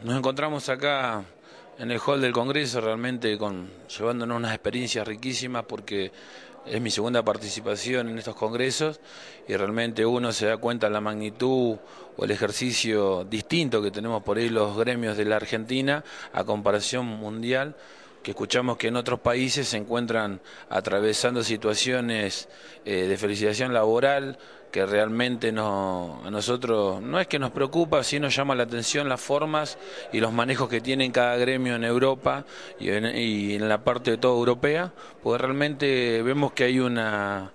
Nos encontramos acá en el hall del Congreso realmente con, llevándonos unas experiencias riquísimas porque es mi segunda participación en estos congresos y realmente uno se da cuenta de la magnitud o el ejercicio distinto que tenemos por ahí los gremios de la Argentina a comparación mundial que escuchamos que en otros países se encuentran atravesando situaciones eh, de felicitación laboral, que realmente no, a nosotros no es que nos preocupa, sí nos llama la atención las formas y los manejos que tienen cada gremio en Europa y en, la parte de toda europea, porque realmente vemos que hay una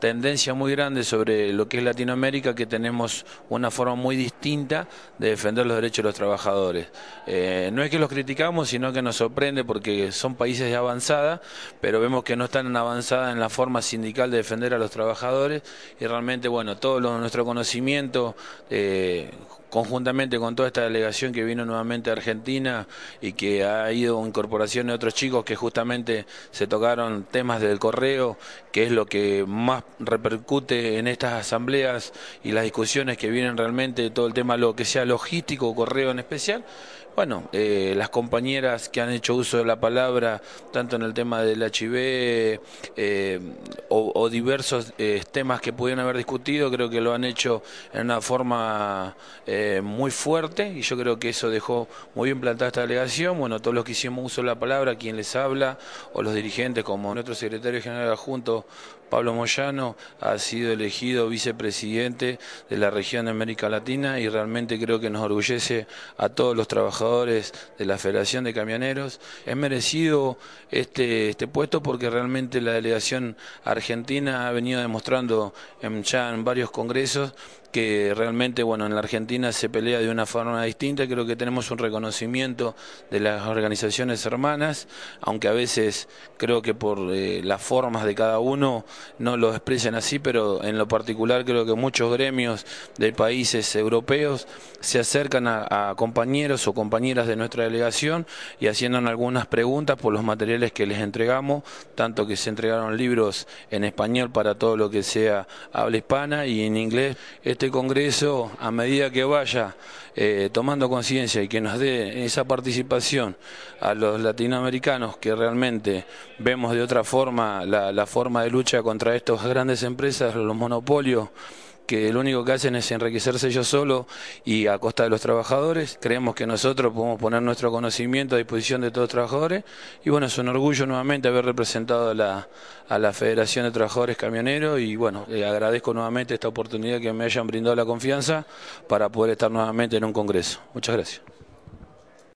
tendencia muy grande sobre lo que es Latinoamérica, que tenemos una forma muy distinta de defender los derechos de los trabajadores. Eh, no es que los criticamos, sino que nos sorprende porque son países de avanzada, pero vemos que no están avanzadas en la forma sindical de defender a los trabajadores y realmente, bueno, todo nuestro conocimiento... Eh, conjuntamente con toda esta delegación que vino nuevamente a Argentina y que ha ido incorporación de otros chicos que justamente se tocaron temas del correo, que es lo que más repercute en estas asambleas y las discusiones que vienen realmente, todo el tema lo que sea logístico, correo en especial. Bueno, eh, las compañeras que han hecho uso de la palabra, tanto en el tema del HIV eh, o, diversos eh, temas que pudieron haber discutido, creo que lo han hecho en una forma... Eh, muy fuerte y yo creo que eso dejó muy bien plantada esta delegación. Bueno, todos los que hicimos uso de la palabra, quien les habla, o los dirigentes, como nuestro secretario general adjunto, Pablo Moyano, ha sido elegido vicepresidente de la región de América Latina y realmente creo que nos orgullece a todos los trabajadores de la Federación de Camioneros. Es merecido este, este puesto porque realmente la delegación argentina ha venido demostrando en, ya en varios congresos que realmente, bueno, en la Argentina se pelea de una forma distinta, creo que tenemos un reconocimiento de las organizaciones hermanas, aunque a veces creo que por eh, las formas de cada uno no lo expresan así, pero en lo particular creo que muchos gremios de países europeos se acercan a, a compañeros o compañeras de nuestra delegación y haciendo algunas preguntas por los materiales que les entregamos, tanto que se entregaron libros en español para todo lo que sea habla hispana y en inglés. Este congreso, a medida que va vaya eh, tomando conciencia y que nos dé esa participación a los latinoamericanos que realmente vemos de otra forma la, la forma de lucha contra estas grandes empresas, los monopolios, que lo único que hacen es enriquecerse ellos solos y a costa de los trabajadores. Creemos que nosotros podemos poner nuestro conocimiento a disposición de todos los trabajadores y bueno, es un orgullo nuevamente haber representado a la, Federación de Trabajadores Camioneros y bueno, le eh, agradezco nuevamente esta oportunidad que me hayan brindado la confianza para poder estar nuevamente en un congreso. Muchas gracias.